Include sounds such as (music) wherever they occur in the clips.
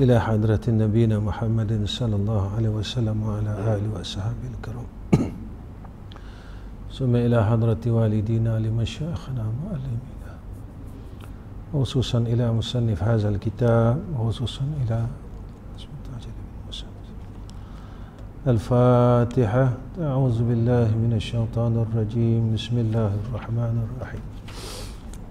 إلى حضرة نبينا محمد صلى الله عليه وسلم وعلى آله وأصحابه الكرام (clears throat) ثم إلى حضرة والدينا لمشايخنا معلمينا خصوصا إلى مصنف هذا الكتاب وخصوصا إلى الفاتحة أعوذ بالله من الشيطان الرجيم بسم الله الرحمن الرحيم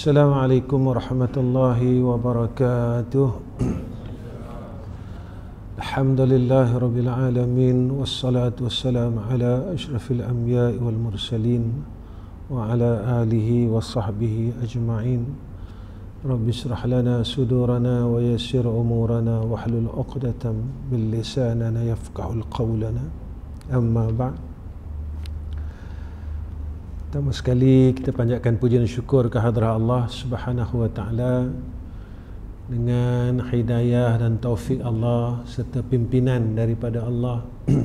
السلام عليكم ورحمة الله وبركاته الحمد لله رب العالمين والصلاة والسلام على أشرف الأنبياء والمرسلين وعلى آله وصحبه أجمعين رب اشرح لنا صدورنا ويسر أمورنا واحلل عقدة من لساننا يفقه القولنا أما بعد Pertama sekali kita panjatkan puji dan syukur ke Allah subhanahu wa ta'ala dengan hidayah dan taufik Allah serta pimpinan daripada Allah (clears throat)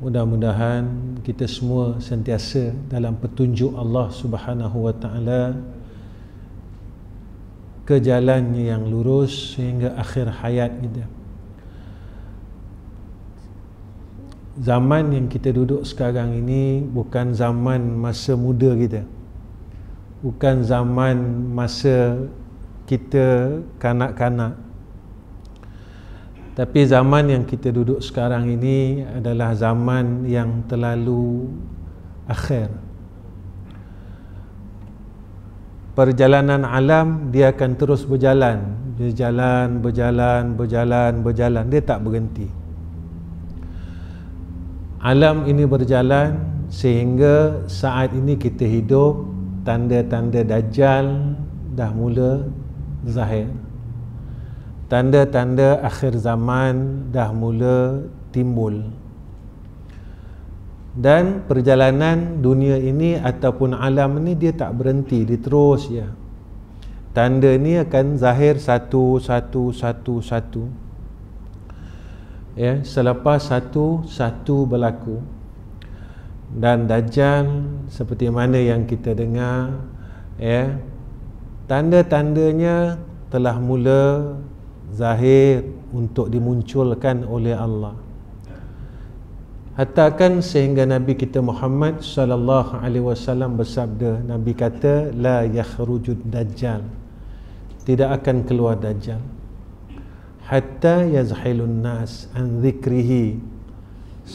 mudah-mudahan kita semua sentiasa dalam petunjuk Allah subhanahu wa ta'ala ke jalan yang lurus sehingga akhir hayat kita zaman yang kita duduk sekarang ini bukan zaman masa muda kita bukan zaman masa kita kanak-kanak tapi zaman yang kita duduk sekarang ini adalah zaman yang terlalu akhir perjalanan alam dia akan terus berjalan berjalan, berjalan, berjalan, berjalan dia tak berhenti alam ini berjalan sehingga saat ini kita hidup tanda-tanda dajjal dah mula zahir tanda-tanda akhir zaman dah mula timbul dan perjalanan dunia ini ataupun alam ini dia tak berhenti dia terus ya tanda ni akan zahir satu satu satu satu, satu ya selepas satu satu berlaku dan dajjal seperti mana yang kita dengar ya tanda-tandanya telah mula zahir untuk dimunculkan oleh Allah hatakan sehingga nabi kita Muhammad sallallahu alaihi wasallam bersabda nabi kata la yakhrujud dajjal tidak akan keluar dajjal hatta yazhilun nas an zikrihi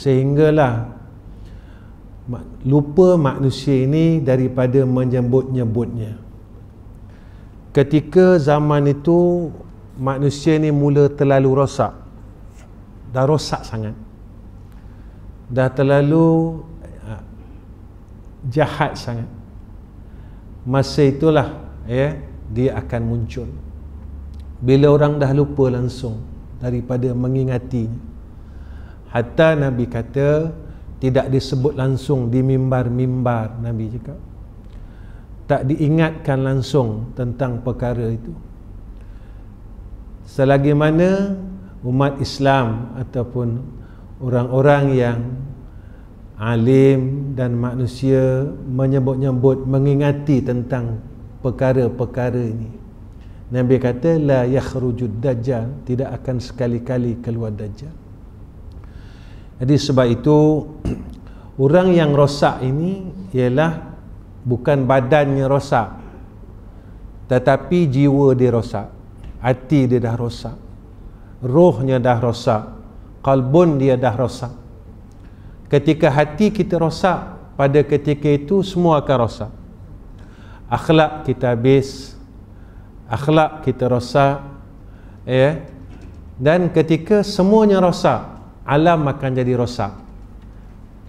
sehinggalah lupa manusia ini daripada menyebut-nyebutnya ketika zaman itu manusia ini mula terlalu rosak dah rosak sangat dah terlalu eh, jahat sangat masa itulah ya dia akan muncul bila orang dah lupa langsung daripada mengingatinya hatta nabi kata tidak disebut langsung di mimbar-mimbar nabi cakap tak diingatkan langsung tentang perkara itu selagi mana umat Islam ataupun orang-orang yang alim dan manusia menyebut-nyebut mengingati tentang perkara-perkara ini Nabi kata la yakhrujud dajjal tidak akan sekali-kali keluar dajjal. Jadi sebab itu (clears throat) orang yang rosak ini ialah bukan badannya rosak tetapi jiwa dia rosak, hati dia dah rosak, rohnya dah rosak, kalbun dia dah rosak. Ketika hati kita rosak, pada ketika itu semua akan rosak. Akhlak kita habis, akhlak kita rosak ya yeah. dan ketika semuanya rosak alam akan jadi rosak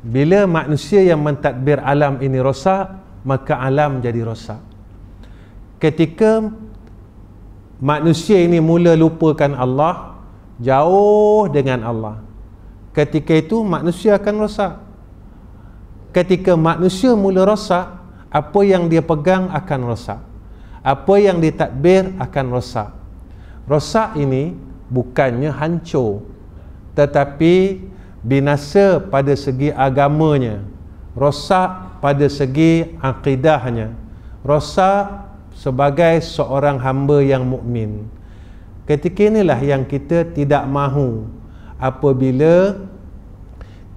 bila manusia yang mentadbir alam ini rosak maka alam jadi rosak ketika manusia ini mula lupakan Allah jauh dengan Allah ketika itu manusia akan rosak ketika manusia mula rosak apa yang dia pegang akan rosak apa yang ditadbir akan rosak rosak ini bukannya hancur tetapi binasa pada segi agamanya rosak pada segi akidahnya rosak sebagai seorang hamba yang mukmin ketika inilah yang kita tidak mahu apabila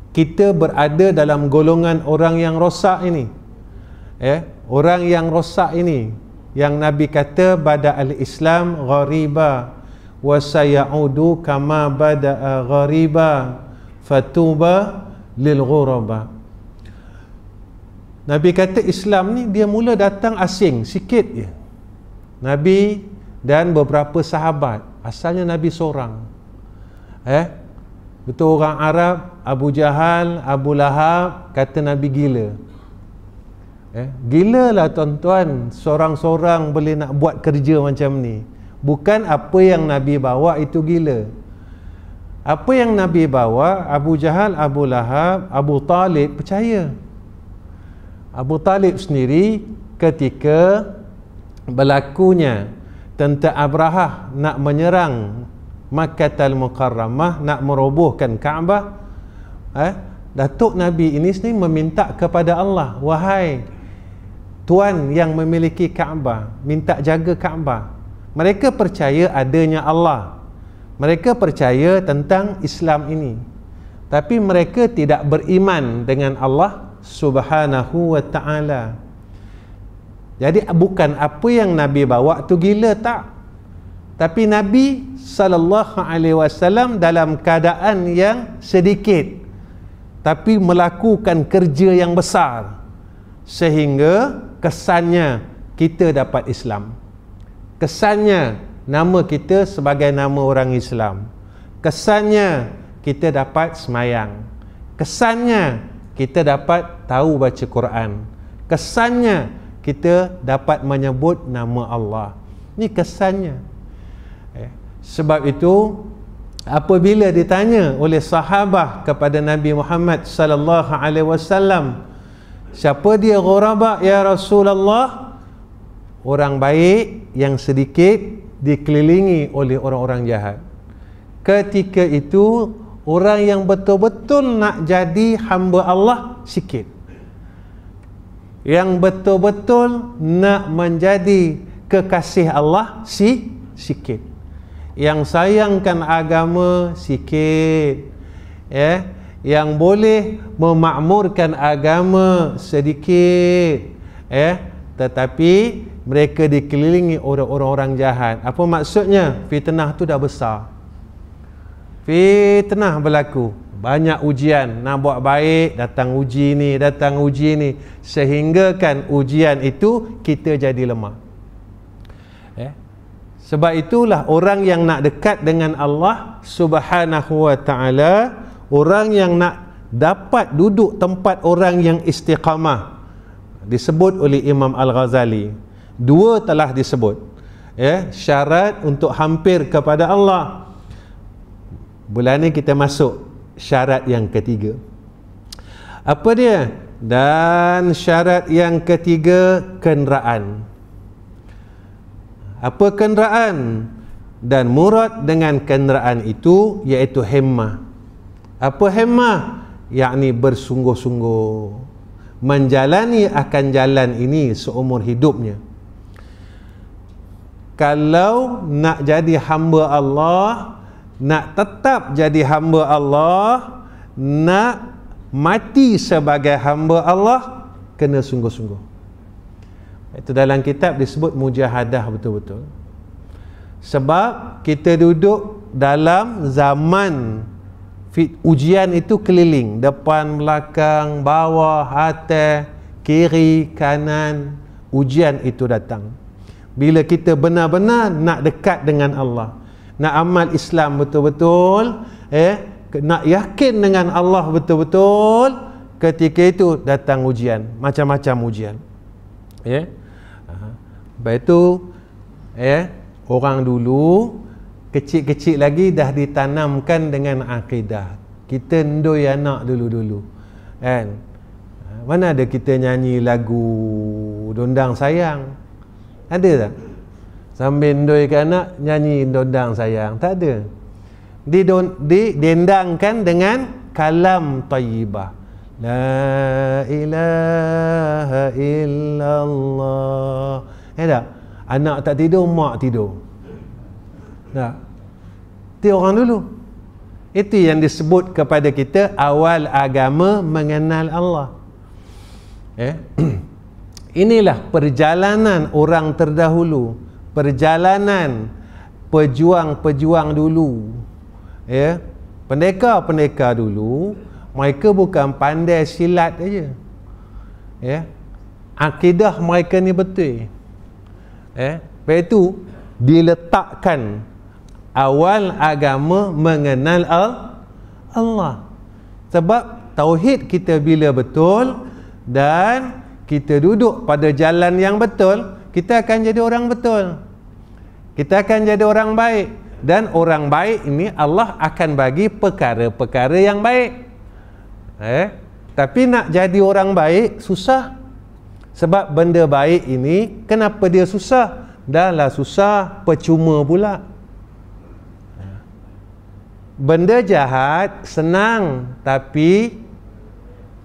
kita berada dalam golongan orang yang rosak ini eh orang yang rosak ini yang Nabi kata bada al-Islam ghariba wa sayaudu kama bada ghariba fatuba lil ghuraba Nabi kata Islam ni dia mula datang asing sikit je Nabi dan beberapa sahabat asalnya Nabi seorang eh betul orang Arab Abu Jahal Abu Lahab kata Nabi gila Eh, gila lah tuan-tuan seorang-seorang boleh nak buat kerja macam ni. Bukan apa yang Nabi bawa itu gila. Apa yang Nabi bawa, Abu Jahal, Abu Lahab, Abu Talib percaya. Abu Talib sendiri ketika berlakunya tentang Abrahah nak menyerang Makkah Al-Mukarramah, nak merobohkan Kaabah, eh, Datuk Nabi ini sendiri meminta kepada Allah, Wahai, Tuhan yang memiliki Kaabah minta jaga Kaabah mereka percaya adanya Allah mereka percaya tentang Islam ini tapi mereka tidak beriman dengan Allah subhanahu wa ta'ala jadi bukan apa yang Nabi bawa tu gila tak tapi Nabi SAW dalam keadaan yang sedikit tapi melakukan kerja yang besar sehingga kesannya kita dapat Islam. Kesannya nama kita sebagai nama orang Islam. Kesannya kita dapat semayang. Kesannya kita dapat tahu baca Quran. Kesannya kita dapat menyebut nama Allah. Ini kesannya. Eh, sebab itu apabila ditanya oleh sahabah kepada Nabi Muhammad sallallahu alaihi wasallam Siapa dia ghurabak ya Rasulullah? Orang baik yang sedikit dikelilingi oleh orang-orang jahat. Ketika itu orang yang betul-betul nak jadi hamba Allah sikit. Yang betul-betul nak menjadi kekasih Allah si sikit. Yang sayangkan agama sikit. Ya. Eh? yang boleh memakmurkan agama sedikit eh tetapi mereka dikelilingi oleh orang-orang jahat apa maksudnya fitnah tu dah besar fitnah berlaku banyak ujian nak buat baik datang uji ni datang uji ni sehingga kan ujian itu kita jadi lemah eh sebab itulah orang yang nak dekat dengan Allah subhanahu wa taala orang yang nak dapat duduk tempat orang yang istiqamah disebut oleh Imam Al-Ghazali dua telah disebut ya syarat untuk hampir kepada Allah bulan ni kita masuk syarat yang ketiga apa dia dan syarat yang ketiga kenderaan apa kenderaan dan murad dengan kenderaan itu iaitu himmah apa hemah yakni bersungguh-sungguh menjalani akan jalan ini seumur hidupnya kalau nak jadi hamba Allah nak tetap jadi hamba Allah nak mati sebagai hamba Allah kena sungguh-sungguh itu dalam kitab disebut mujahadah betul-betul sebab kita duduk dalam zaman fit, ujian itu keliling depan belakang bawah atas kiri kanan ujian itu datang bila kita benar-benar nak dekat dengan Allah nak amal Islam betul-betul eh nak yakin dengan Allah betul-betul ketika itu datang ujian macam-macam ujian ya yeah. baik itu ya orang dulu kecil-kecil lagi dah ditanamkan dengan akidah kita ndoi anak dulu-dulu kan mana ada kita nyanyi lagu dondang sayang ada tak sambil ndoi ke anak nyanyi dondang sayang tak ada di di dengan kalam tayyibah la ilaha illallah eh, ada anak tak tidur mak tidur tak. Itu orang dulu. Itu yang disebut kepada kita awal agama mengenal Allah. Eh? (clears throat) Inilah perjalanan orang terdahulu. Perjalanan pejuang-pejuang dulu. Eh? Pendeka-pendeka dulu. Mereka bukan pandai silat saja. Eh? Akidah mereka ni betul. Eh? Lepas itu, diletakkan awal agama mengenal Allah sebab tauhid kita bila betul dan kita duduk pada jalan yang betul kita akan jadi orang betul kita akan jadi orang baik dan orang baik ini Allah akan bagi perkara-perkara yang baik eh? tapi nak jadi orang baik susah sebab benda baik ini kenapa dia susah dah lah susah percuma pula Benda jahat senang tapi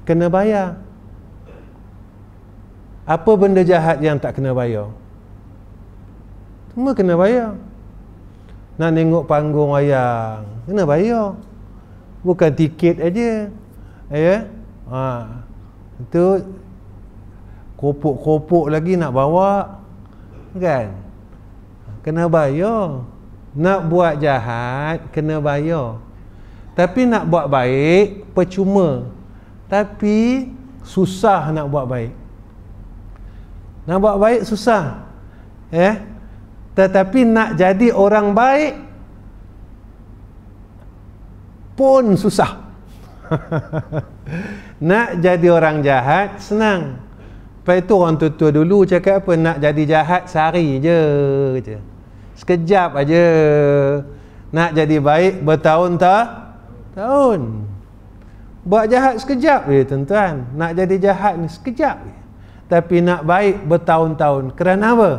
kena bayar. Apa benda jahat yang tak kena bayar? Semua kena bayar. Nak tengok panggung wayang, kena bayar. Bukan tiket aja. Ya. Yeah? Ha. Itu kopok-kopok lagi nak bawa. Kan? Kena bayar. Nak buat jahat kena bayar. Tapi nak buat baik percuma. Tapi susah nak buat baik. Nak buat baik susah. Eh? Tetapi nak jadi orang baik pun susah. (laughs) nak jadi orang jahat senang. Lepas itu orang tua-tua dulu cakap apa? Nak jadi jahat sehari je. je sekejap aja nak jadi baik bertahun-tahun buat jahat sekejap ya tuan-tuan nak jadi jahat ni sekejap ya. tapi nak baik bertahun-tahun kerana apa?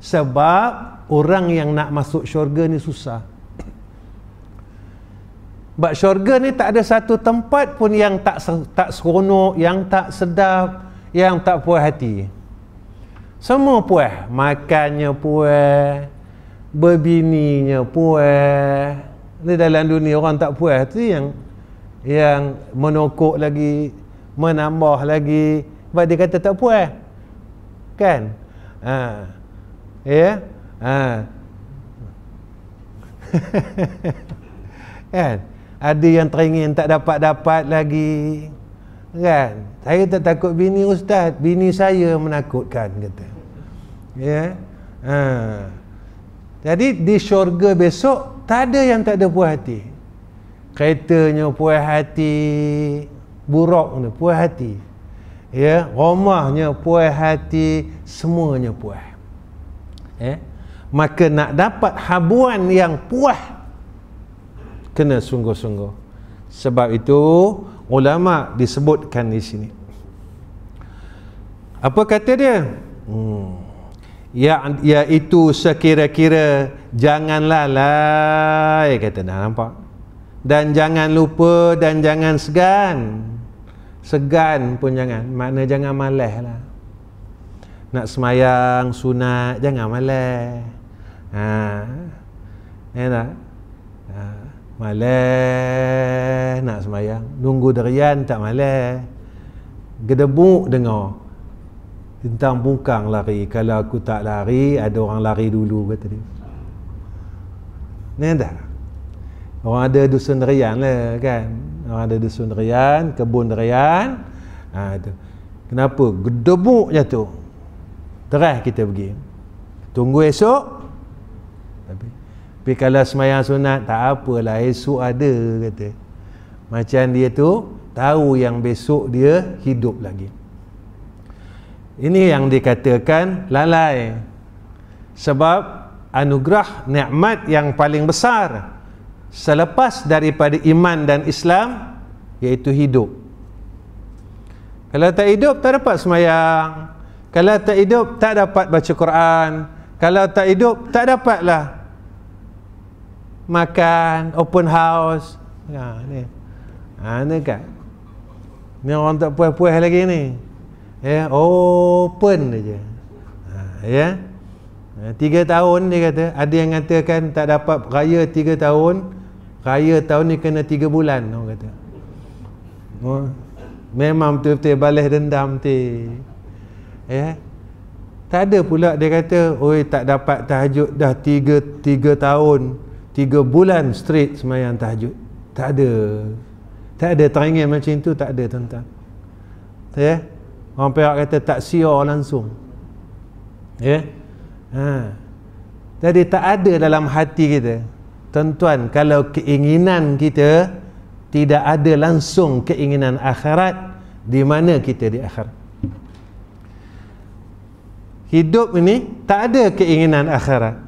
sebab orang yang nak masuk syurga ni susah buat syurga ni tak ada satu tempat pun yang tak tak seronok yang tak sedap yang tak puas hati semua puas makannya puas berbininya puas ni dalam dunia orang tak puas tu yang yang menokok lagi menambah lagi sebab dia kata tak puas kan ha. ya yeah? ha. (laughs) kan ada yang teringin tak dapat-dapat lagi kan saya tak takut bini ustaz bini saya menakutkan kata ya yeah? ha. Jadi di syurga besok tak ada yang tak ada puas hati. Keretanya puas hati, buruk ni puas hati. Ya, rumahnya puas hati, semuanya puas. Ya. Eh? Maka nak dapat habuan yang puas kena sungguh-sungguh. Sebab itu ulama disebutkan di sini. Apa kata dia? Hmm ya iaitu ya sekira-kira jangan lalai eh, kata dah nampak dan jangan lupa dan jangan segan segan pun jangan makna jangan malas lah nak semayang sunat jangan malas ha ya tak ha. malas nak semayang nunggu derian tak malas gedebuk dengar tentang bungkang lari kalau aku tak lari ada orang lari dulu kata dia ni dah orang ada dusun rian lah kan orang ada dusun rian kebun rian ha, tu. kenapa gedebuk je tu terah kita pergi tunggu esok tapi tapi kalau semayang sunat tak apalah esok ada kata macam dia tu tahu yang besok dia hidup lagi ini yang dikatakan lalai. Sebab anugerah nikmat yang paling besar selepas daripada iman dan Islam iaitu hidup. Kalau tak hidup tak dapat semayang. Kalau tak hidup tak dapat baca Quran. Kalau tak hidup tak dapatlah makan open house. Ha ni. Ha ni kan. Ni orang tak puas-puas lagi ni yeah, open saja ha, ya yeah. Ha, tiga tahun dia kata ada yang katakan tak dapat raya tiga tahun raya tahun ni kena tiga bulan orang kata oh, memang betul-betul balas dendam ti ya yeah. tak ada pula dia kata oi tak dapat tahajud dah tiga tiga tahun tiga bulan straight semayang tahajud tak ada tak ada teringin macam itu tak ada tuan-tuan ya yeah. Orang Perak kata tak siar langsung. Ya. Yeah? Ha. Jadi tak ada dalam hati kita. Tentuan kalau keinginan kita tidak ada langsung keinginan akhirat, di mana kita di akhirat? Hidup ini tak ada keinginan akhirat.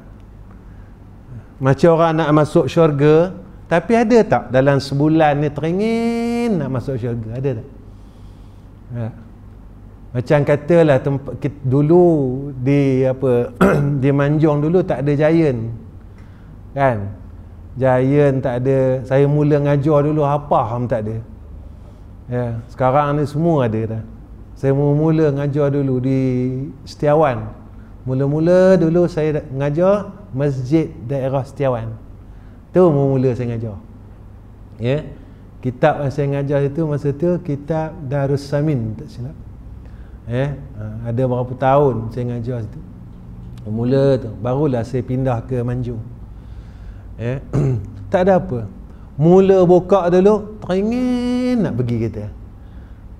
Macam orang nak masuk syurga, tapi ada tak dalam sebulan ni teringin nak masuk syurga? Ada tak? Ya macam katalah tempat dulu di apa (clears throat) di Manjong dulu tak ada jayen kan jayen tak ada saya mula ngajar dulu apa ham tak ada ya sekarang ni semua ada dah saya mula-mula ngajar dulu di Setiawan mula-mula dulu saya ngajar masjid daerah Setiawan tu mula-mula saya ngajar ya kitab yang saya ngajar itu masa tu kitab Darussamin tak silap Eh, eh ada berapa tahun saya ngajar situ mula tu barulah saya pindah ke manjung eh (clears throat) tak ada apa mula buka dulu teringin nak pergi kata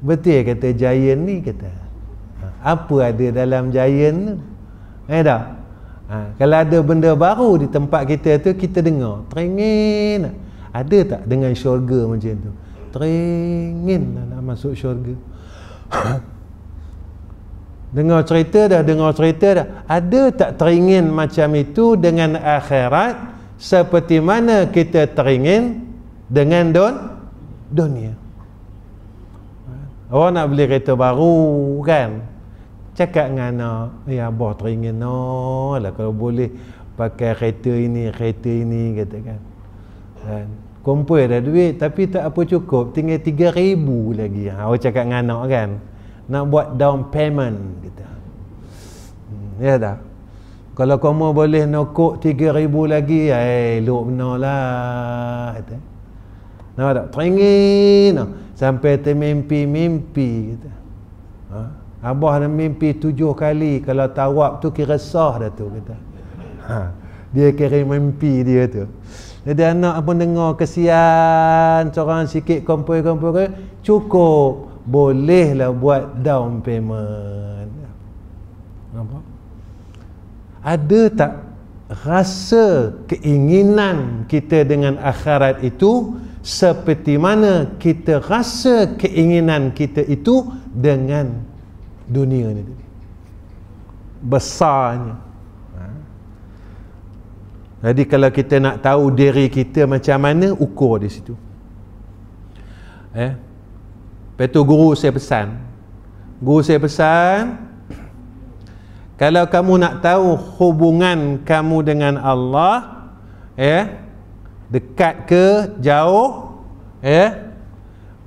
betul kata giant ni kata ha, apa ada dalam giant tu eh dah ha, kalau ada benda baru di tempat kita tu kita dengar teringin ada tak dengan syurga macam tu teringin nak masuk syurga (clears throat) dengar cerita dah dengar cerita dah ada tak teringin macam itu dengan akhirat seperti mana kita teringin dengan don dunia Awak nak beli kereta baru kan cakap dengan anak ya abah teringin no, lah, lah kalau boleh pakai kereta ini kereta ini kata kan dan kumpul dah duit tapi tak apa cukup tinggal 3000 lagi Awak ha, cakap dengan anak kan nak buat down payment kita. Hmm, ya tak? Kalau kamu boleh nokok 3000 lagi, ai eh, luk benarlah kata. Nampak tak? Teringin sampai termimpi-mimpi kita. Ha? Abah dah mimpi tujuh kali kalau tawab tu kira sah dah tu kata. Ha. Dia kira mimpi dia tu. Jadi anak pun dengar kesian seorang sikit kumpul-kumpul cukup bolehlah buat down payment. Nampak? Ada tak rasa keinginan kita dengan akhirat itu seperti mana kita rasa keinginan kita itu dengan dunia ini tadi? Besarnya. Ha? Jadi kalau kita nak tahu diri kita macam mana, ukur di situ. Eh, Lepas tu guru saya pesan Guru saya pesan Kalau kamu nak tahu hubungan kamu dengan Allah eh, Dekat ke jauh eh,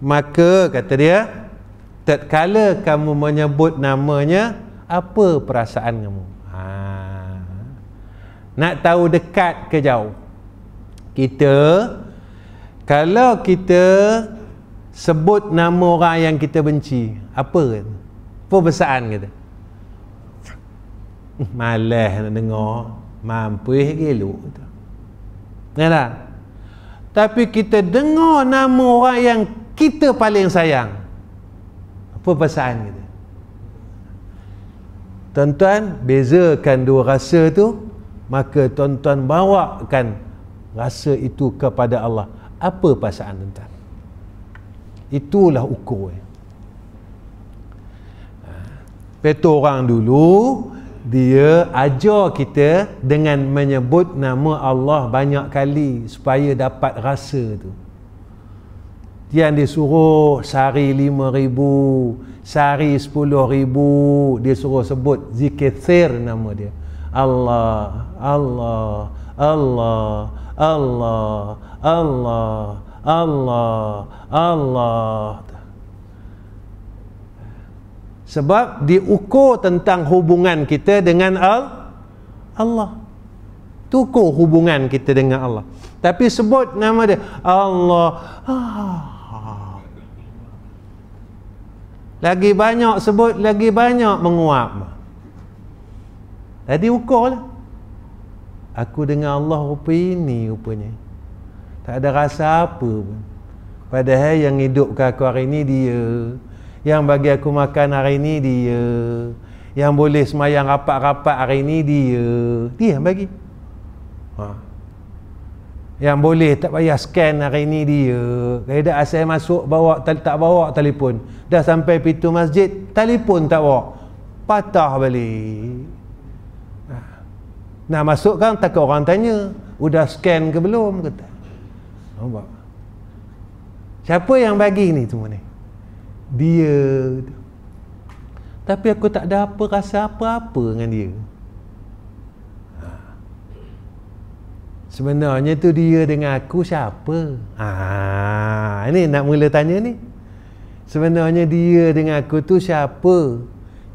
Maka kata dia Tadkala kamu menyebut namanya Apa perasaan kamu ha. Nak tahu dekat ke jauh Kita Kalau kita sebut nama orang yang kita benci apa kata? apa pesaan kita (laughs) malah nak dengar mampus gelo kata tapi kita dengar nama orang yang kita paling sayang apa pesaan kita tuan-tuan bezakan dua rasa tu maka tuan-tuan bawakan rasa itu kepada Allah apa pasangan tentang Itulah ukur eh. Betul orang dulu dia ajar kita dengan menyebut nama Allah banyak kali supaya dapat rasa tu. Dia yang disuruh sehari lima ribu, sari sepuluh ribu, dia suruh sebut zikir nama dia. Allah, Allah, Allah, Allah. Allah. Allah, Allah. Sebab diukur tentang hubungan kita dengan Al Allah. Tukur hubungan kita dengan Allah. Tapi sebut nama dia. Allah. Ah. Lagi banyak sebut, lagi banyak menguap. Tadi ukur Aku dengan Allah rupa ini rupanya. Tak ada rasa apa pun. Padahal yang hidupkan aku hari ini dia. Yang bagi aku makan hari ini dia. Yang boleh semayang rapat-rapat hari ini dia. Dia yang bagi. Ha. Yang boleh tak payah scan hari ini dia. Kalau tak asal masuk bawa tak bawa telefon. Dah sampai pintu masjid, telefon tak bawa. Patah balik. Ha. Nah, masuk kan takut orang tanya, sudah scan ke belum? Kata. Nampak? Siapa yang bagi ni tu ni? Dia. Tapi aku tak ada apa rasa apa-apa dengan dia. Ha. Sebenarnya tu dia dengan aku siapa? Ah, ini nak mula tanya ni. Sebenarnya dia dengan aku tu siapa?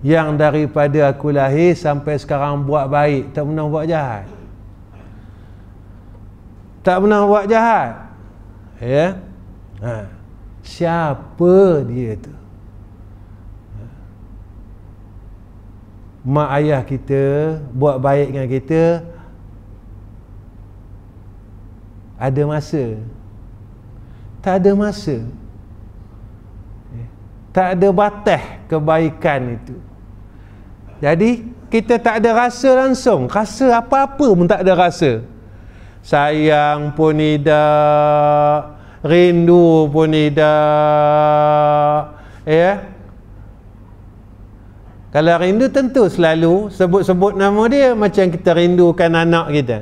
Yang daripada aku lahir sampai sekarang buat baik, tak pernah buat jahat. Tak pernah buat jahat ya ha. siapa dia tu mak ayah kita buat baik dengan kita ada masa tak ada masa tak ada batas kebaikan itu jadi kita tak ada rasa langsung rasa apa-apa pun tak ada rasa sayang pun tidak rindu pun tidak ya kalau rindu tentu selalu sebut-sebut nama dia macam kita rindukan anak kita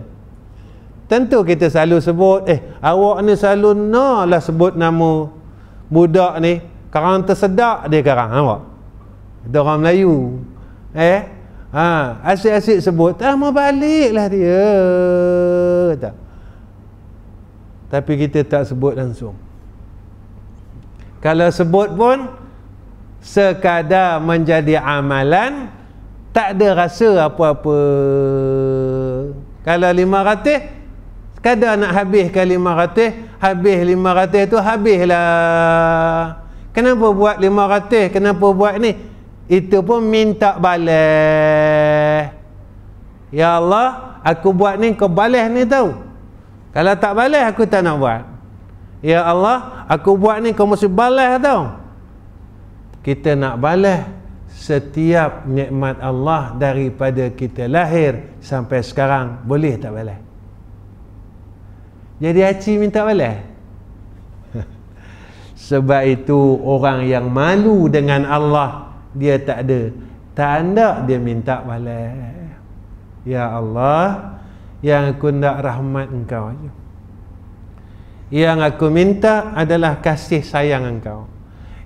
tentu kita selalu sebut eh awak ni selalu lah sebut nama budak ni sekarang tersedak dia sekarang nampak kita orang Melayu eh Ha, asyik-asyik sebut, tak mau baliklah dia. Kata. Tapi kita tak sebut langsung. Kalau sebut pun, sekadar menjadi amalan, tak ada rasa apa-apa. Kalau lima ratih, sekadar nak habiskan lima ratih, habis lima ratih tu habislah. Kenapa buat lima ratih? Kenapa buat ni? Kenapa buat ni? itu pun minta balas ya Allah aku buat ni kau balas ni tau kalau tak balas aku tak nak buat ya Allah aku buat ni kau mesti balas tau kita nak balas setiap nikmat Allah daripada kita lahir sampai sekarang boleh tak balas jadi aci minta balas (laughs) sebab itu orang yang malu dengan Allah dia tak ada tanda dia minta balas ya Allah yang aku nak rahmat engkau yang aku minta adalah kasih sayang engkau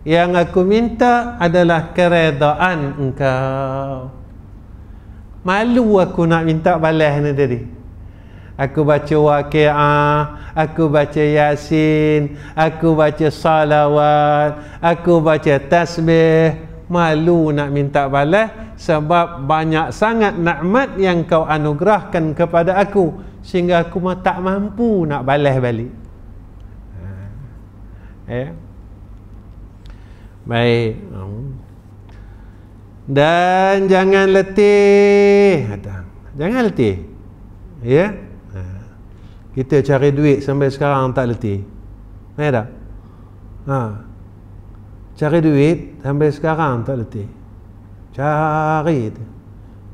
yang aku minta adalah keredaan engkau malu aku nak minta balas ni tadi aku baca waqiah aku baca yasin aku baca salawat aku baca tasbih malu nak minta balas sebab banyak sangat na'mat yang kau anugerahkan kepada aku sehingga aku tak mampu nak balas balik eh? baik dan jangan letih jangan letih ya ha. kita cari duit sampai sekarang tak letih ada ha Cari duit sampai sekarang tak leti. Cari itu.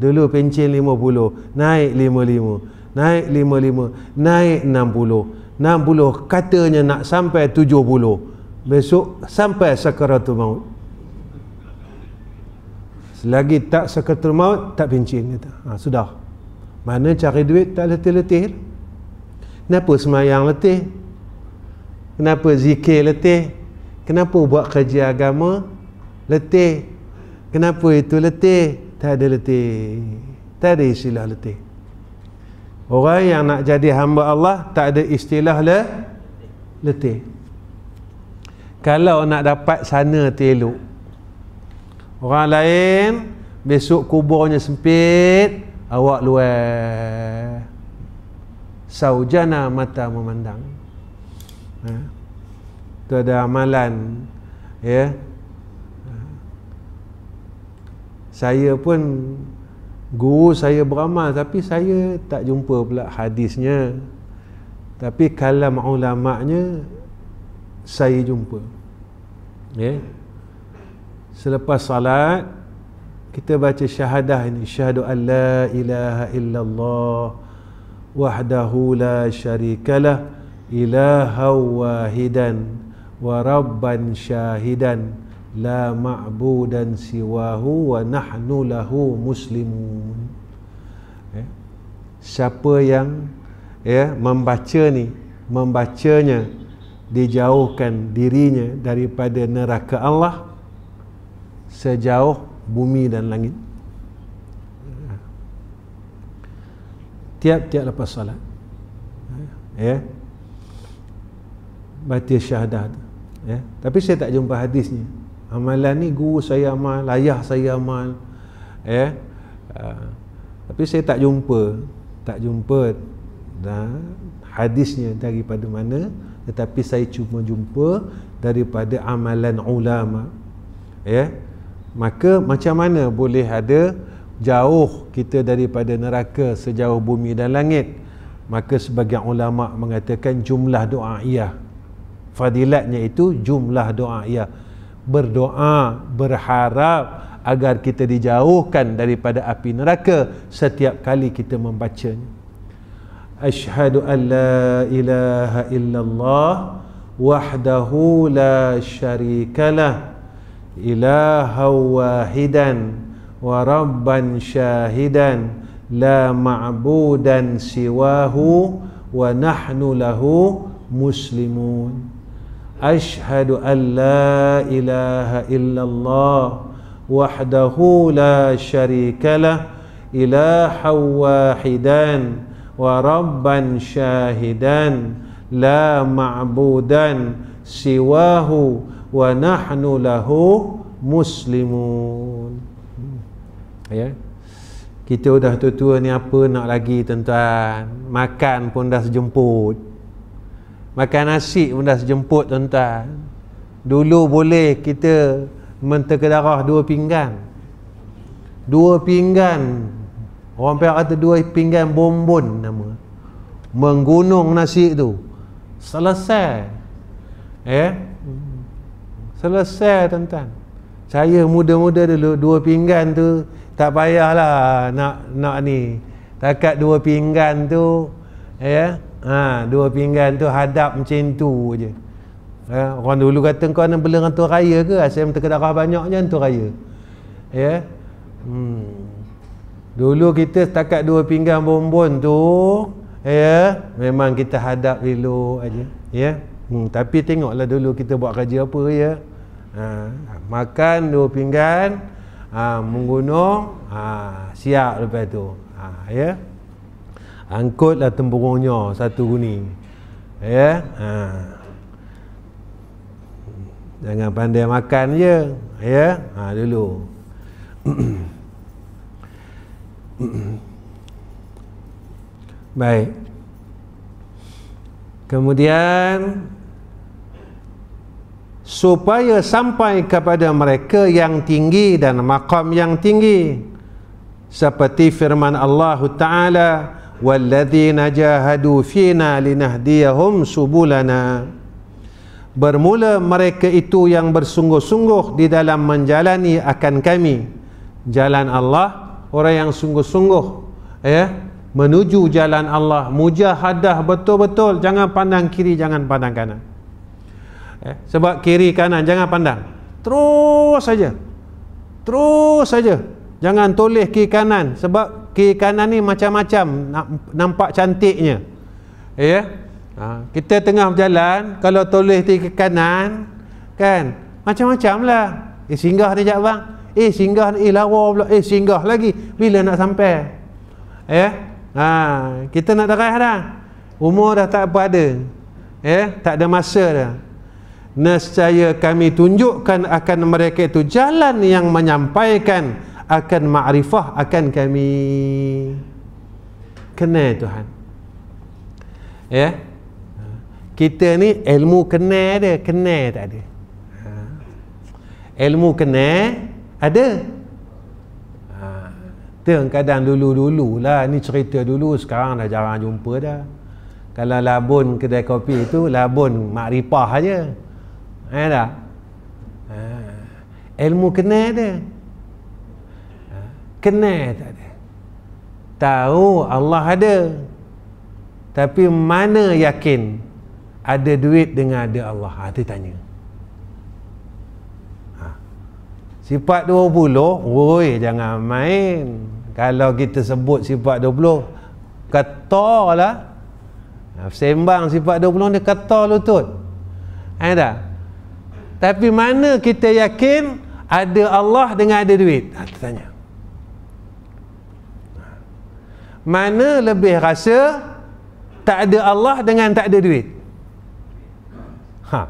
Dulu lima puluh, naik lima lima, naik lima lima, naik enam puluh, enam puluh katanya nak sampai tujuh puluh, Besok sampai sakaratul maut. Selagi tak sakaratul maut, tak pencen. Kata. Ha, sudah. Mana cari duit tak letih-letih. Lah. Kenapa semayang letih? Kenapa zikir letih? Kenapa buat kerja agama letih? Kenapa itu letih? Tak ada letih. Tak ada istilah letih. Orang yang nak jadi hamba Allah tak ada istilah le letih. Kalau nak dapat sana telok. Orang lain besok kuburnya sempit, awak luar. Saujana mata memandang. Ha? itu ada amalan ya saya pun guru saya beramal tapi saya tak jumpa pula hadisnya tapi kalam ulama'nya saya jumpa ya selepas salat kita baca syahadah ini syahadu an la ilaha illallah wahdahu la syarikalah ilaha wahidan wa rabban syahidan la ma'budan siwahu wa nahnu lahu muslimun eh? siapa yang ya eh, membaca ni membacanya dijauhkan dirinya daripada neraka Allah sejauh bumi dan langit tiap-tiap lepas solat eh? ya eh? baca syahadah tu ya. tapi saya tak jumpa hadisnya amalan ni guru saya amal ayah saya amal ya. uh, tapi saya tak jumpa tak jumpa dah hadisnya daripada mana tetapi saya cuma jumpa daripada amalan ulama ya maka macam mana boleh ada jauh kita daripada neraka sejauh bumi dan langit maka sebagian ulama mengatakan jumlah doa iya fadilatnya itu jumlah doa ya berdoa berharap agar kita dijauhkan daripada api neraka setiap kali kita membacanya Ashhadu an ilaha illallah wahdahu la syarikalah ilaha wahidan wa rabban syahidan la ma'budan siwahu wa nahnu lahu muslimun أشهد أن لا إله إلا الله وحده لا شريك له إلها واحدا وربا شاهدا لا معبودا سواه ونحن له مسلمون ya kita dah tua-tua ni apa nak lagi tuan-tuan makan pun dah sejemput makan nasi pun dah sejemput tuan-tuan dulu boleh kita menteka darah dua pinggan dua pinggan orang pihak kata dua pinggan bombon nama menggunung nasi tu selesai eh selesai tuan-tuan saya muda-muda dulu dua pinggan tu tak payahlah nak nak ni takat dua pinggan tu ya eh? ha, dua pinggan tu hadap macam tu je ha, orang dulu kata kau nak bela dengan tu raya ke asyam ha, terkedarah banyak je tu raya ya hmm. dulu kita setakat dua pinggan bombon tu ya memang kita hadap elok aja ya hmm, tapi tengoklah dulu kita buat kerja apa ya ha, makan dua pinggan ha, menggunung ha, siap lepas tu ha, ya yeah angkutlah temburungnya satu guni ya yeah? ha. jangan pandai makan je ya yeah? ha, dulu (coughs) baik kemudian supaya sampai kepada mereka yang tinggi dan maqam yang tinggi seperti firman Allah Ta'ala وَالَّذِينَ جَاهَدُوا فِيْنَا لِنَهْدِيَهُمْ سُبُولَنَا Bermula mereka itu yang bersungguh-sungguh di dalam menjalani akan kami Jalan Allah, orang yang sungguh-sungguh ya, Menuju jalan Allah, mujahadah betul-betul Jangan pandang kiri, jangan pandang kanan ya, Sebab kiri kanan, jangan pandang Terus saja Terus saja Jangan toleh kiri kanan Sebab kiri kanan ni macam-macam nampak cantiknya ya yeah? ha, kita tengah berjalan kalau toleh kiri kanan kan macam-macam lah eh singgah ni jap bang eh singgah eh lawa pula eh singgah lagi bila nak sampai ya yeah? ha, kita nak darah dah umur dah tak berada ya yeah? tak ada masa dah nescaya kami tunjukkan akan mereka itu jalan yang menyampaikan akan ma'rifah akan kami kenal Tuhan ya kita ni ilmu kenal ada kenal tak ada ilmu kenal ada Teng kadang dulu-dulu lah ni cerita dulu sekarang dah jarang jumpa dah kalau labun kedai kopi itu labun makrifah aja. Ha ya dah. Ha. Ilmu kena dia kenal tak ada tahu Allah ada tapi mana yakin ada duit dengan ada Allah ha, tu tanya ha. sifat 20 woi jangan main kalau kita sebut sifat 20 ketolah ha, sembang sifat 20 dia ketol lutut ha, ada tak tapi mana kita yakin ada Allah dengan ada duit ha, tanya mana lebih rasa tak ada Allah dengan tak ada duit ha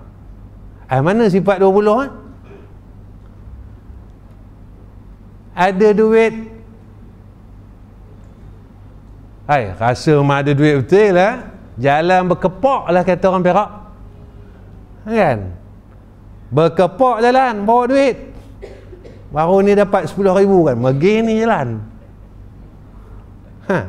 eh, mana sifat 20 ha? Eh? ada duit Hai, rasa mak ada duit betul lah. Ha? Jalan berkepok lah kata orang Perak. Kan? Berkepok jalan, bawa duit. Baru ni dapat 10 ribu kan. Megih ni jalan. Ha.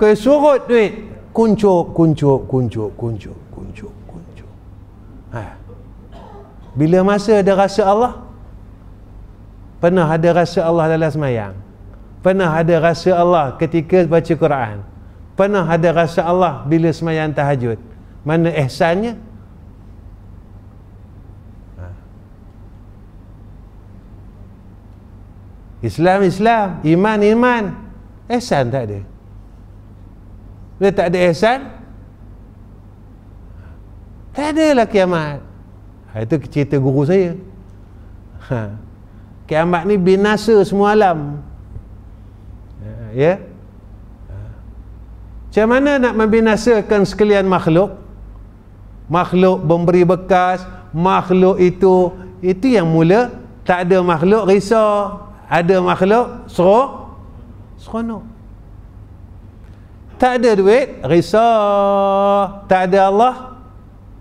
Kau surut duit. Kuncuk, kuncuk, kuncuk, kuncuk, kuncuk, kuncuk. Ha. Bila masa ada rasa Allah? Pernah ada rasa Allah dalam semayang? Pernah ada rasa Allah ketika baca Quran? Pernah ada rasa Allah bila semayang tahajud? Mana ihsannya? Islam Islam, iman iman. Ihsan tak ada. Bila tak ada ihsan, tak ada lah kiamat. Ha, itu cerita guru saya. Ha. Kiamat ni binasa semua alam. Ya. Macam mana nak membinasakan sekalian makhluk? Makhluk memberi bekas, makhluk itu itu yang mula tak ada makhluk risau ada makhluk seronok seronok tak ada duit risau tak ada Allah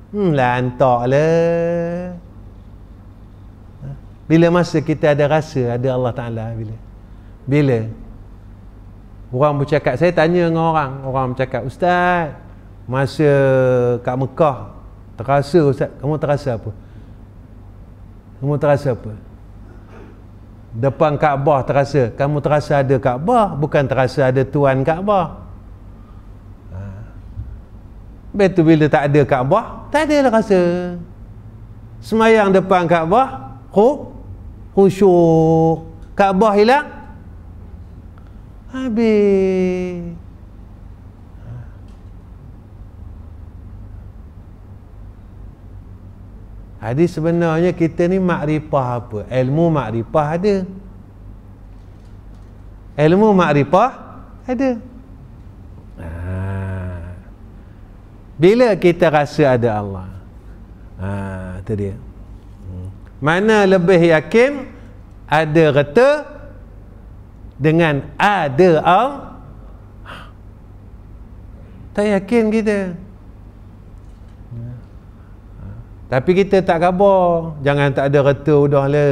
hmm lantak lah bila masa kita ada rasa ada Allah Ta'ala bila bila orang bercakap saya tanya dengan orang orang bercakap ustaz masa kat Mekah terasa ustaz kamu terasa apa kamu terasa apa depan Kaabah terasa kamu terasa ada Kaabah bukan terasa ada Tuan Kaabah ha. betul bila tak ada Kaabah tak ada lah rasa semayang depan Kaabah khusyuk Kaabah hilang habis Jadi sebenarnya kita ni makrifah apa? Ilmu makrifah ada. Ilmu makrifah ada. Ha. Bila kita rasa ada Allah. Ha, itu dia. Hmm. Mana lebih yakin ada reta dengan ada Allah. Tak yakin kita. Tapi kita tak khabar Jangan tak ada reta udah le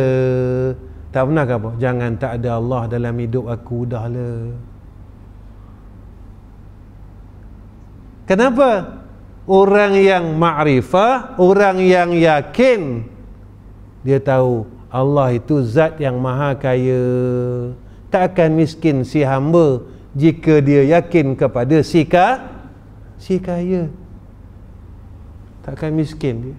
Tak pernah khabar Jangan tak ada Allah dalam hidup aku udah le Kenapa? Orang yang ma'rifah Orang yang yakin Dia tahu Allah itu zat yang maha kaya Tak akan miskin si hamba Jika dia yakin kepada si, ka, si kaya Tak akan miskin dia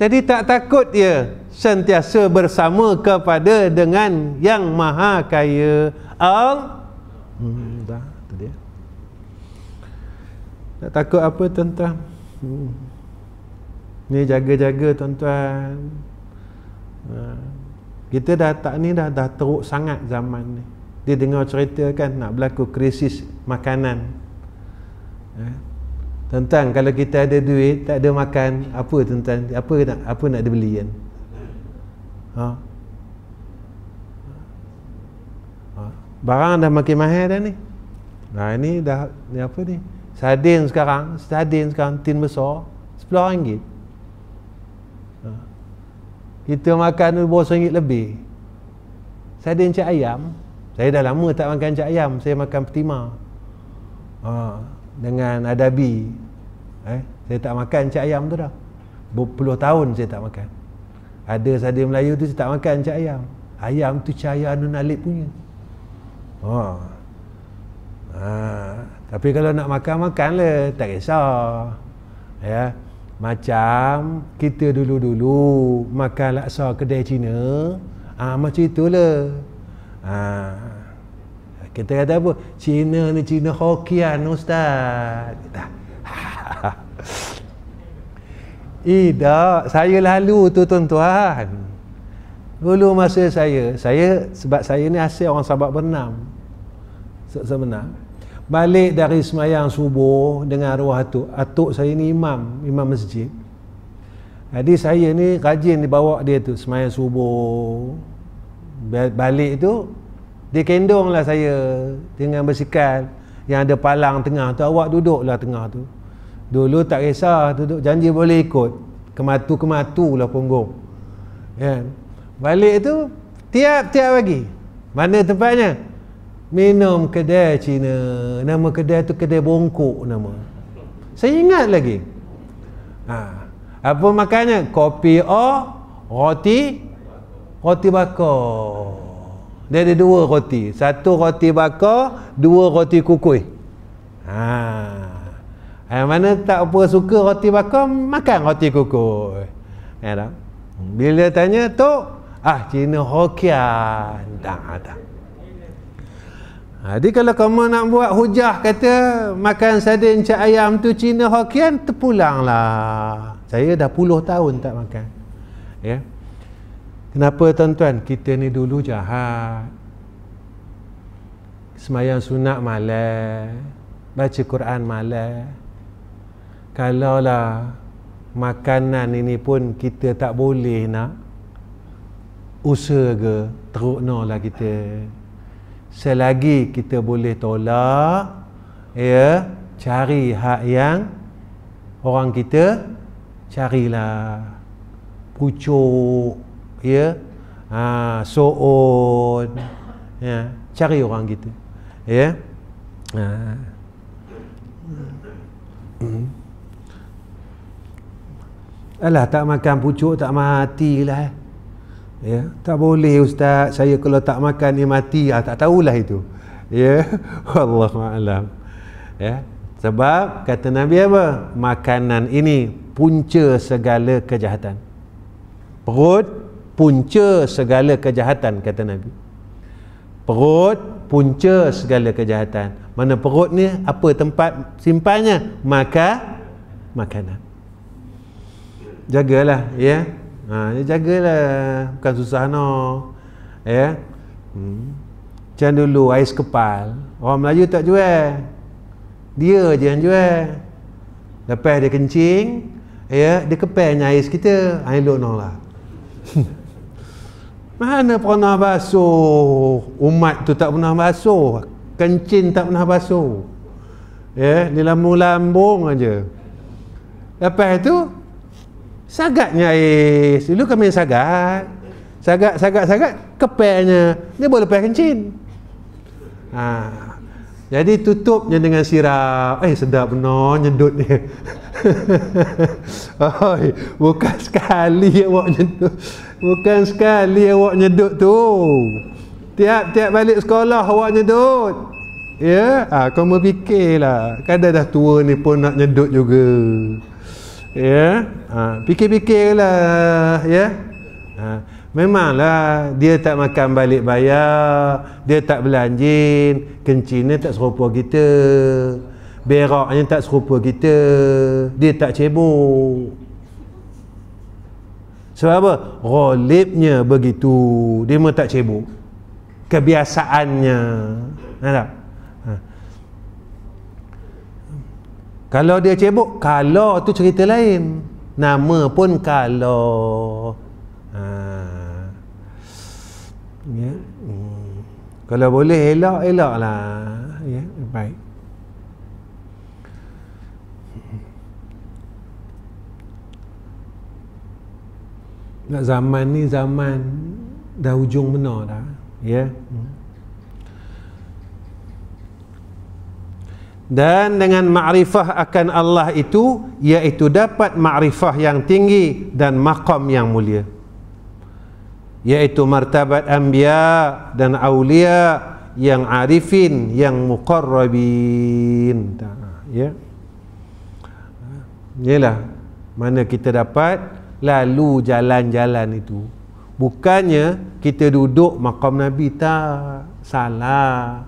jadi tak takut dia sentiasa bersama kepada dengan yang maha kaya al hmm, tak takut apa tuan-tuan hmm. ni jaga-jaga tuan-tuan ha. kita dah tak ni dah, dah teruk sangat zaman ni dia dengar cerita kan nak berlaku krisis makanan ha. Tuan-tuan kalau kita ada duit Tak ada makan Apa tuan-tuan Apa nak, apa nak dibeli kan ha? Ha? Barang dah makin mahal dah ni Nah ini dah ni apa ni? Sardin sekarang, sardin sekarang tin besar RM10. Ha. Kita makan tu bawah RM1 lebih. Sardin cak ayam, saya dah lama tak makan cak ayam, saya makan petima. Ha dengan adabi eh, saya tak makan cik ayam tu dah berpuluh tahun saya tak makan ada sadi Melayu tu saya tak makan cik ayam ayam tu cahaya Anun Alip punya Oh, ha. tapi kalau nak makan makan lah tak kisah ya macam kita dulu-dulu makan laksa kedai Cina ha, macam itulah ha. Kita kata apa? Cina ni Cina Hokian Ustaz. Kita. (laughs) Eh, saya lalu tu tuan-tuan. Dulu masa saya, saya sebab saya ni asal orang Sabak Bernam. Sebenar. Balik dari semayang subuh dengan arwah atuk. Atuk saya ni imam, imam masjid. Jadi saya ni rajin dibawa dia tu semayang subuh. Balik tu dia kendong lah saya dengan bersikal yang ada palang tengah tu. Awak duduk lah tengah tu. Dulu tak kisah duduk. Janji boleh ikut. Kematu-kematu lah punggung. Kan? Balik tu, tiap-tiap pagi. Mana tempatnya? Minum kedai Cina. Nama kedai tu kedai bongkok nama. Saya ingat lagi. Ha. Apa makannya? Kopi O, oh, roti, roti bakar. Dia ada dua roti. Satu roti bakar, dua roti kukui. Ha. Yang mana tak apa suka roti bakar, makan roti kukui. Ya tak? Bila tanya, tu, ah Cina Hokian. Tak, ha, tak. Jadi kalau kamu nak buat hujah kata makan sardin cak ayam tu Cina Hokian terpulanglah. Saya dah puluh tahun tak makan. Ya. Yeah. Kenapa tuan-tuan kita ni dulu jahat Semayang sunat malah Baca Quran malah Kalaulah makanan ini pun kita tak boleh nak Usaha ke teruk no lah kita Selagi kita boleh tolak Ya cari hak yang orang kita carilah pucuk ya ha, on, ya cari orang gitu ya ha. Alah tak makan pucuk tak matilah eh. ya tak boleh ustaz saya kalau tak makan ni mati ah tak tahulah itu ya (laughs) Allah alam ya sebab kata Nabi apa makanan ini punca segala kejahatan perut punca segala kejahatan kata Nabi perut punca segala kejahatan mana perut ni apa tempat simpannya maka makanan jagalah ya ha, ya jagalah bukan susah no ya hmm. macam dulu ais kepal orang Melayu tak jual dia je yang jual lepas dia kencing ya dia kepalnya ais kita ha, elok no lah (laughs) Mana pernah basuh umat tu tak pernah basuh. Kencin tak pernah basuh. Ya, yeah, ni lambung-lambung aja. Lepas tu sagatnya air. Dulu kami sagat. Sagat sagat sagat kepelnya. Dia boleh pakai kencin. Ha, jadi tutupnya dengan sirap. Eh sedap benar nyedut dia. (laughs) Oi, bukan sekali awak nyedut. Bukan sekali awak nyedut tu. Tiap-tiap balik sekolah awak nyedut. Ya, yeah? ha, kau mau Kadang dah tua ni pun nak nyedut juga. Ya, yeah? ha, fikir-fikirlah ya. Yeah? Ha. Memanglah dia tak makan balik bayar, dia tak belanjin, kencingnya tak serupa kita. Beraknya tak serupa kita. Dia tak cebok. Sebab apa? Rolipnya begitu. Dia memang tak cebok. Kebiasaannya. Nampak? Ha. Kalau dia cebok, kalau tu cerita lain. Nama pun kalau. Ha. Ya. Hmm. Kalau boleh elak, elak lah. Ya, baik. Nak zaman ni zaman dah hujung benar dah. Ya. Hmm. Dan dengan makrifah akan Allah itu Iaitu dapat makrifah yang tinggi Dan maqam yang mulia yaitu martabat anbiya dan aulia yang arifin yang muqarrabin ya inilah mana kita dapat lalu jalan-jalan itu bukannya kita duduk makam nabi tak salah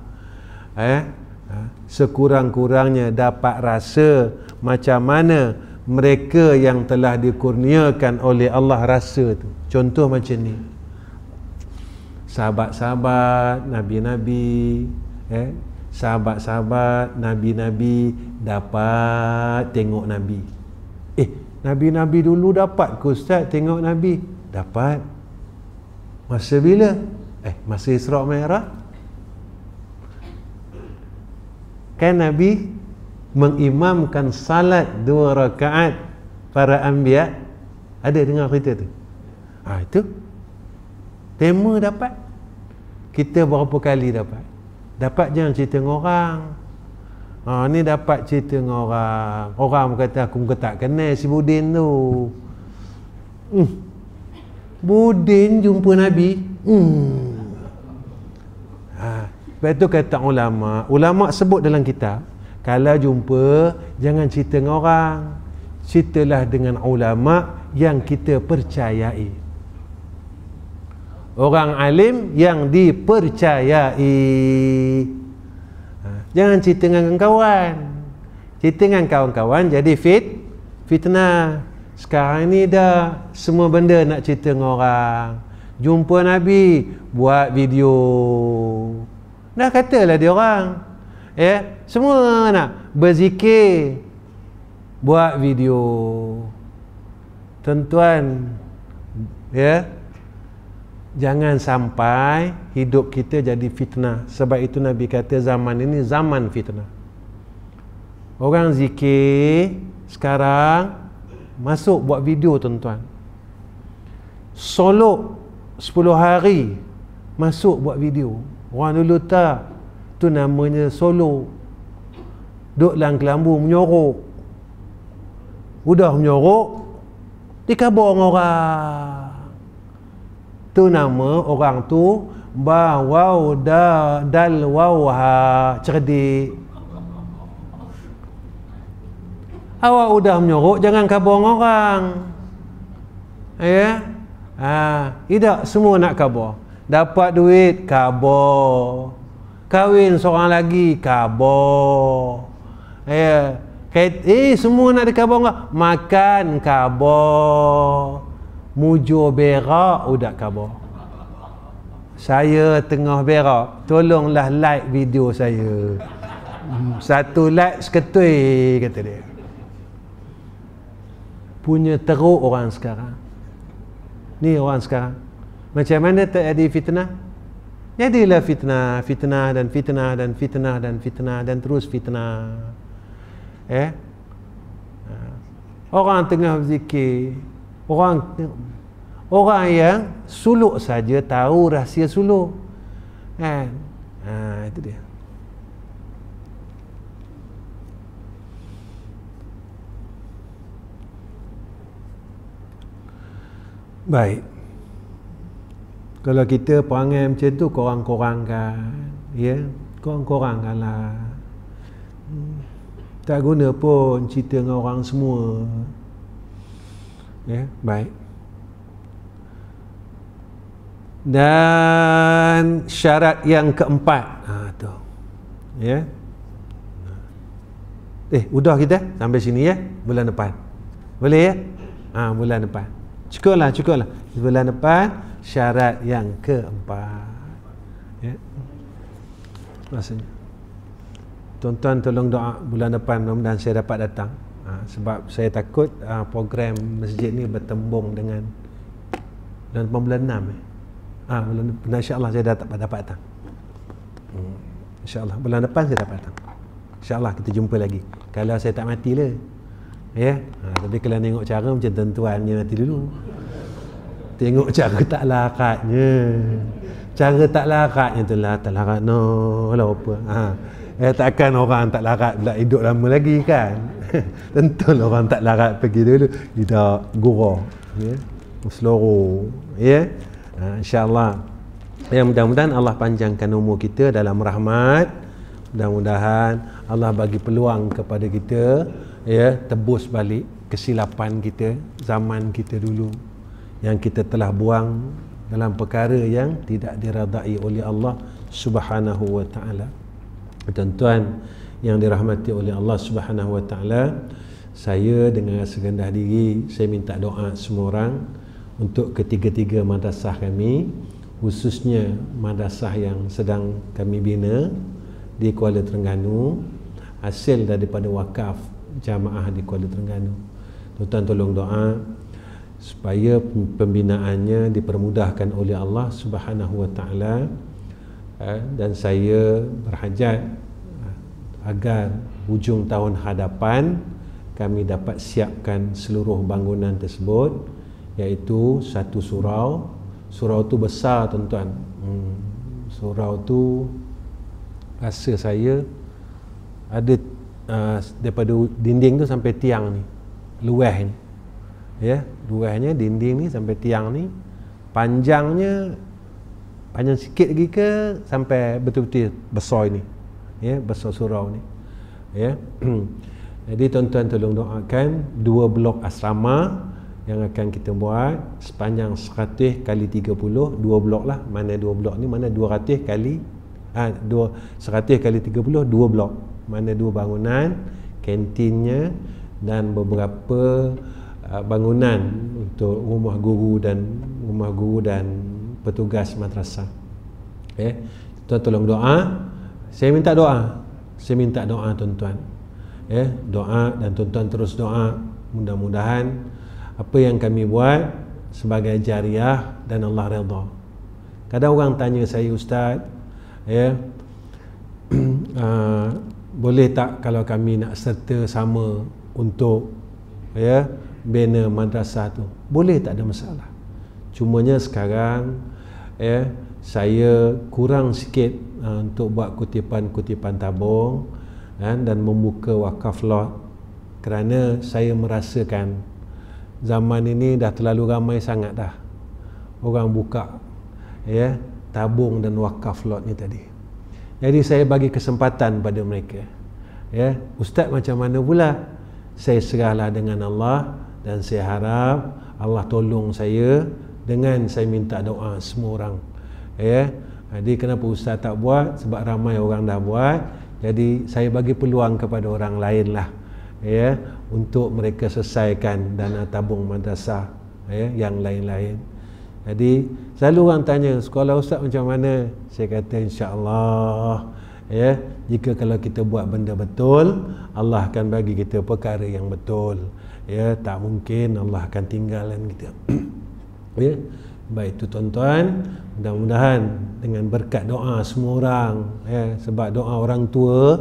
eh ha, sekurang-kurangnya dapat rasa macam mana mereka yang telah dikurniakan oleh Allah rasa tu contoh macam ni sahabat-sahabat nabi-nabi eh sahabat-sahabat nabi-nabi dapat tengok nabi eh nabi-nabi dulu dapat ke ustaz tengok nabi dapat masa bila eh masa Isra Mikraj kan nabi mengimamkan salat dua rakaat para anbiya ada dengar cerita tu ah ha, itu Tema dapat Kita berapa kali dapat Dapat jangan cerita dengan orang ha, Ni dapat cerita dengan orang Orang berkata aku muka tak kenal si Budin tu hmm. Budin jumpa Nabi hmm. ha. Lepas tu kata ulama Ulama sebut dalam kitab Kalau jumpa jangan cerita dengan orang Ceritalah dengan ulama yang kita percayai Orang alim yang dipercayai ha, Jangan cerita dengan kawan-kawan Cerita dengan kawan-kawan jadi fit Fitnah Sekarang ni dah semua benda nak cerita dengan orang Jumpa Nabi Buat video Dah katalah dia orang Ya, yeah. semua nak berzikir buat video. Tentuan ya. Yeah. Jangan sampai hidup kita jadi fitnah. Sebab itu Nabi kata zaman ini zaman fitnah. Orang zikir sekarang masuk buat video tuan-tuan. Solok 10 hari masuk buat video. Orang dulu tak. tu namanya solo. Duk lang kelambu menyorok. Udah menyorok, dikabur orang tu nama orang tu ba waw da dal waw ha cerdik awak udah menyorok jangan kabong orang ya ha tidak semua nak kabung dapat duit kabung kahwin seorang lagi kabung ya eh semua nak dikabung makan kabung mujo berak udak kabar saya tengah berak tolonglah like video saya hmm, satu like seketui kata dia punya teruk orang sekarang ni orang sekarang macam mana tak ada fitnah jadilah fitnah fitnah dan fitnah dan fitnah dan fitnah dan terus fitnah eh ha. orang tengah berzikir orang orang yang suluk saja tahu rahsia suluk kan ha, itu dia baik kalau kita perangai macam tu korang-korangkan ya korang-korangkanlah hmm. tak guna pun cerita dengan orang semua ya baik dan syarat yang keempat ha tu ya eh udah kita sampai sini ya bulan depan boleh ya ha bulan depan cukuplah cukuplah bulan depan syarat yang keempat ya maksudnya tuan-tuan tolong doa bulan depan mudah-mudahan saya dapat datang ha, sebab saya takut ha, program masjid ni bertembung dengan dan bulan enam. eh. Ah ha, bulan depan insya-Allah saya dah dapat dapat datang. Hmm. Insya-Allah bulan depan saya dapat datang. Insya-Allah kita jumpa lagi. Kalau saya tak mati lah. Ya. Yeah? Ha, tapi kalau tengok cara macam tentuan dia mati dulu. Tengok cara tak larakatnya. Cara tak larakatnya tu lah tak larak no lah apa. Ha. Eh, takkan orang tak larat pula hidup lama lagi kan? (laughs) Tentulah orang tak larat pergi dulu. Tidak gurau. Ya? Musloro. Ya? Ha, InsyaAllah. Yang mudah-mudahan Allah panjangkan umur kita dalam rahmat. Mudah-mudahan Allah bagi peluang kepada kita ya, tebus balik kesilapan kita, zaman kita dulu yang kita telah buang dalam perkara yang tidak diradai oleh Allah Subhanahu wa taala. Tuan-tuan yang dirahmati oleh Allah Subhanahu Wa saya dengan segendah diri saya minta doa semua orang untuk ketiga-tiga madrasah kami, khususnya madrasah yang sedang kami bina di Kuala Terengganu, hasil daripada wakaf jamaah di Kuala Terengganu. Tuan-tuan tolong doa supaya pembinaannya dipermudahkan oleh Allah Subhanahu Wa Ha, dan saya berhajat ha, agar hujung tahun hadapan kami dapat siapkan seluruh bangunan tersebut iaitu satu surau surau tu besar tuan-tuan hmm. surau tu rasa saya ada uh, daripada dinding tu sampai tiang ni luah ni ya luahnya dinding ni sampai tiang ni panjangnya panjang sikit lagi ke sampai betul-betul besar ini ya besar surau ni ya (clears throat) jadi tuan-tuan tolong doakan dua blok asrama yang akan kita buat sepanjang 100 kali 30 dua blok lah mana dua blok ni mana 200 kali ha, ah, 100 kali 30 dua blok mana dua bangunan kantinnya dan beberapa uh, bangunan untuk rumah guru dan rumah guru dan petugas madrasah. Eh, tuan tolong doa. Saya minta doa. Saya minta doa tuan-tuan. Eh, doa dan tuan-tuan terus doa. Mudah-mudahan apa yang kami buat sebagai jariah dan Allah redha. Kadang orang tanya saya ustaz, ya. Eh, (clears throat) boleh tak kalau kami nak serta sama untuk ya bina madrasah tu boleh tak ada masalah cumanya sekarang ya saya kurang sikit uh, untuk buat kutipan-kutipan tabung kan, dan membuka wakaf lot kerana saya merasakan zaman ini dah terlalu ramai sangat dah orang buka ya tabung dan wakaf lot ni tadi. Jadi saya bagi kesempatan pada mereka. Ya, ustaz macam mana pula? Saya serahlah dengan Allah dan saya harap Allah tolong saya dengan saya minta doa semua orang ya jadi kenapa ustaz tak buat sebab ramai orang dah buat jadi saya bagi peluang kepada orang lain lah ya untuk mereka selesaikan dana tabung madrasah ya yang lain-lain jadi selalu orang tanya sekolah ustaz macam mana saya kata insyaallah ya jika kalau kita buat benda betul Allah akan bagi kita perkara yang betul ya tak mungkin Allah akan tinggalkan kita (clears throat) ya baik itu tuan-tuan mudah-mudahan dengan berkat doa semua orang ya sebab doa orang tua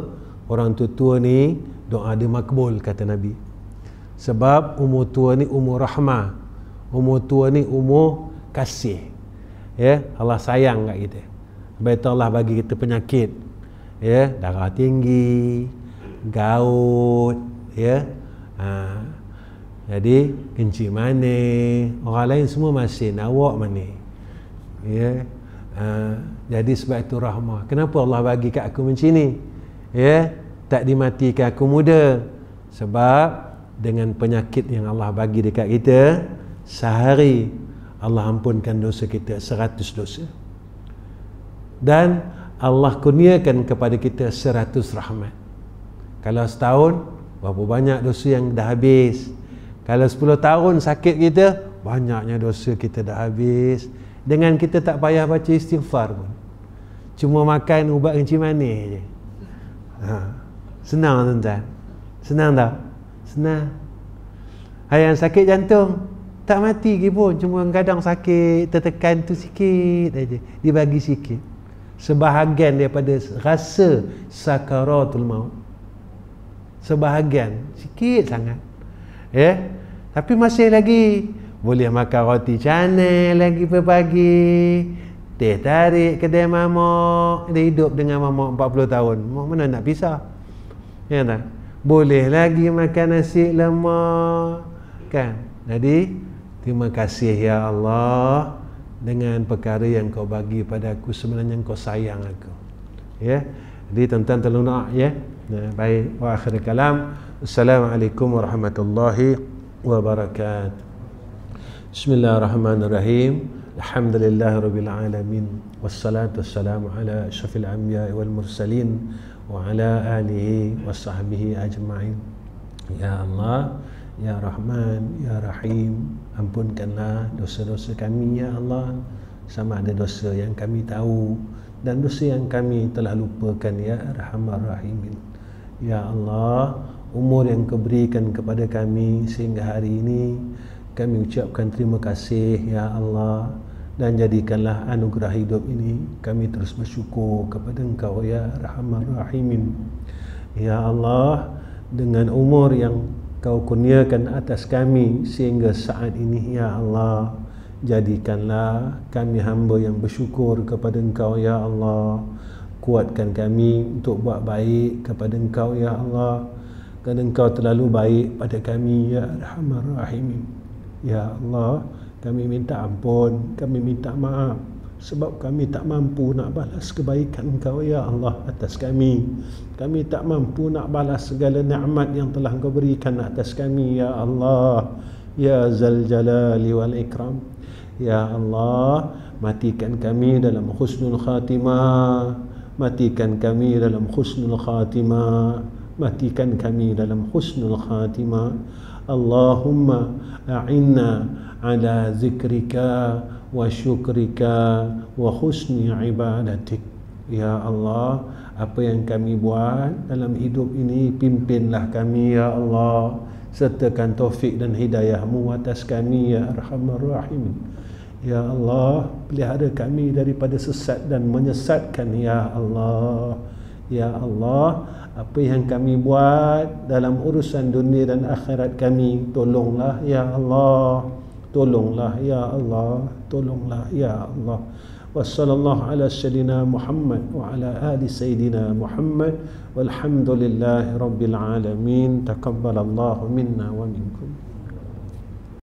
orang tua-tua ni doa dia makbul kata nabi sebab umur tua ni umur rahmah umur tua ni umur kasih ya Allah sayang kat kita baik Allah bagi kita penyakit ya darah tinggi gaut ya ha, jadi kencing mana Orang lain semua masih nak awak mana Ya ha, Jadi sebab itu rahmah Kenapa Allah bagi kat aku macam ni Ya Tak dimatikan aku muda Sebab dengan penyakit yang Allah bagi dekat kita Sehari Allah ampunkan dosa kita seratus dosa Dan Allah kurniakan kepada kita seratus rahmat Kalau setahun Berapa banyak dosa yang dah habis kalau 10 tahun sakit kita, banyaknya dosa kita dah habis. Dengan kita tak payah baca istighfar pun. Cuma makan ubat kencing manis je. Ha. Senang tuan-tuan. Senang tak? Senang. ayam sakit jantung, tak mati lagi pun. Cuma kadang sakit, tertekan tu sikit aja. Dibagi sikit. Sebahagian daripada rasa sakaratul maut. Sebahagian. Sikit sangat ya tapi masih lagi boleh makan roti canai lagi pagi teh tarik dia mamak dia hidup dengan mamak 40 tahun mak mana nak pisah ya tak boleh lagi makan nasi lemak kan jadi terima kasih ya Allah dengan perkara yang kau bagi pada aku sebenarnya kau sayang aku ya jadi tuan-tuan tolong ya nah, baik wa akhir kalam Assalamualaikum warahmatullahi wabarakatuh. Bismillahirrahmanirrahim. Alhamdulillah Rabbil Alamin Wassalatu wassalamu ala syafil amya wal mursalin Wa ala alihi wa sahbihi ajma'in Ya Allah, Ya Rahman, Ya Rahim Ampunkanlah dosa-dosa kami Ya Allah Sama ada dosa yang kami tahu Dan dosa yang kami telah lupakan Ya Rahman Rahimin Ya Allah, Ya Allah umur yang kau berikan kepada kami sehingga hari ini kami ucapkan terima kasih ya Allah dan jadikanlah anugerah hidup ini kami terus bersyukur kepada engkau ya Rahman Rahimin ya Allah dengan umur yang kau kurniakan atas kami sehingga saat ini ya Allah jadikanlah kami hamba yang bersyukur kepada engkau ya Allah kuatkan kami untuk buat baik kepada engkau ya Allah kerana engkau terlalu baik pada kami ya arhamar rahimin ya Allah kami minta ampun kami minta maaf sebab kami tak mampu nak balas kebaikan engkau ya Allah atas kami kami tak mampu nak balas segala nikmat yang telah engkau berikan atas kami ya Allah ya zal jalali wal ikram ya Allah matikan kami dalam khusnul khatimah matikan kami dalam khusnul khatimah matikan kami dalam husnul khatimah Allahumma a'inna ala zikrika wa syukrika wa husni ibadatik Ya Allah apa yang kami buat dalam hidup ini pimpinlah kami Ya Allah sertakan taufik dan hidayahmu atas kami Ya Arhamar Rahim Ya Allah pelihara kami daripada sesat dan menyesatkan Ya Allah Ya Allah apa yang kami buat dalam urusan dunia dan akhirat kami tolonglah ya Allah tolonglah ya Allah tolonglah ya Allah wassallallahu ala sayidina Muhammad wa ala ali sayidina Muhammad walhamdulillahirabbil alamin taqabbalallahu minna wa minkum